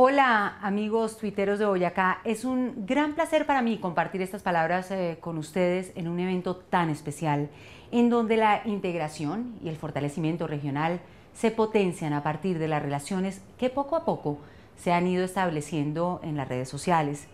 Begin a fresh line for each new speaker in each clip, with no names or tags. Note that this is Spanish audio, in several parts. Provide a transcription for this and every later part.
Hola amigos tuiteros de Boyacá, es un gran placer para mí compartir estas palabras eh, con ustedes en un evento tan especial, en donde la integración y el fortalecimiento regional se potencian a partir de las relaciones que poco a poco se han ido estableciendo en las redes sociales.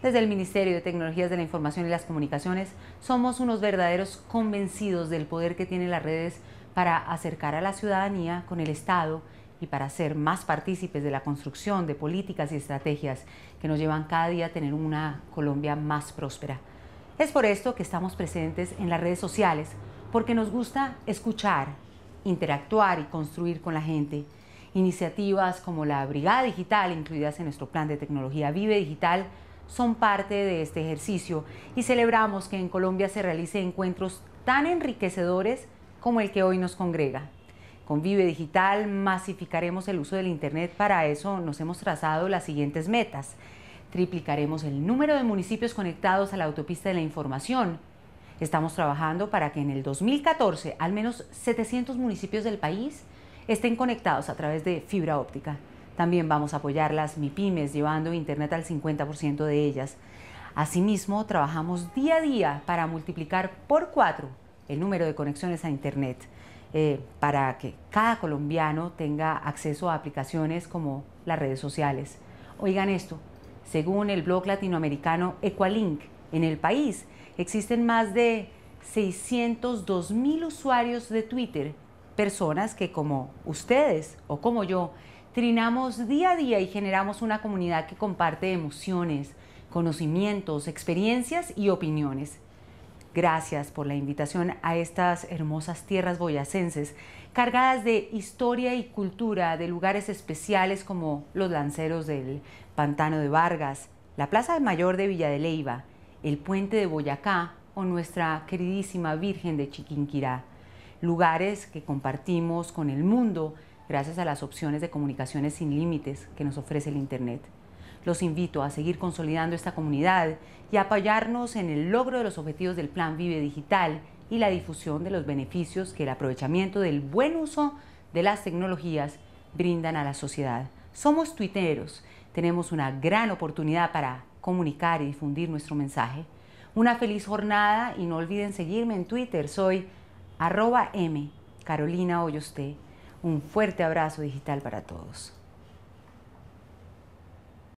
Desde el Ministerio de Tecnologías de la Información y las Comunicaciones somos unos verdaderos convencidos del poder que tienen las redes para acercar a la ciudadanía con el Estado y para ser más partícipes de la construcción de políticas y estrategias que nos llevan cada día a tener una Colombia más próspera. Es por esto que estamos presentes en las redes sociales, porque nos gusta escuchar, interactuar y construir con la gente. Iniciativas como la Brigada Digital, incluidas en nuestro plan de tecnología Vive Digital, son parte de este ejercicio y celebramos que en Colombia se realicen encuentros tan enriquecedores como el que hoy nos congrega. Con Vive Digital masificaremos el uso del Internet, para eso nos hemos trazado las siguientes metas. Triplicaremos el número de municipios conectados a la autopista de la información. Estamos trabajando para que en el 2014 al menos 700 municipios del país estén conectados a través de fibra óptica. También vamos a apoyar las MIPIMES llevando Internet al 50% de ellas. Asimismo, trabajamos día a día para multiplicar por cuatro el número de conexiones a Internet. Eh, para que cada colombiano tenga acceso a aplicaciones como las redes sociales. Oigan esto, según el blog latinoamericano Equalink, en el país existen más de 602 mil usuarios de Twitter, personas que como ustedes o como yo, trinamos día a día y generamos una comunidad que comparte emociones, conocimientos, experiencias y opiniones. Gracias por la invitación a estas hermosas tierras boyacenses, cargadas de historia y cultura de lugares especiales como los lanceros del Pantano de Vargas, la Plaza Mayor de Villa de Leiva, el Puente de Boyacá o nuestra queridísima Virgen de Chiquinquirá. Lugares que compartimos con el mundo gracias a las opciones de comunicaciones sin límites que nos ofrece el Internet. Los invito a seguir consolidando esta comunidad y a apoyarnos en el logro de los objetivos del Plan Vive Digital y la difusión de los beneficios que el aprovechamiento del buen uso de las tecnologías brindan a la sociedad. Somos tuiteros, tenemos una gran oportunidad para comunicar y difundir nuestro mensaje. Una feliz jornada y no olviden seguirme en Twitter, soy arroba M, Carolina Hoyosté. Un fuerte abrazo digital para todos.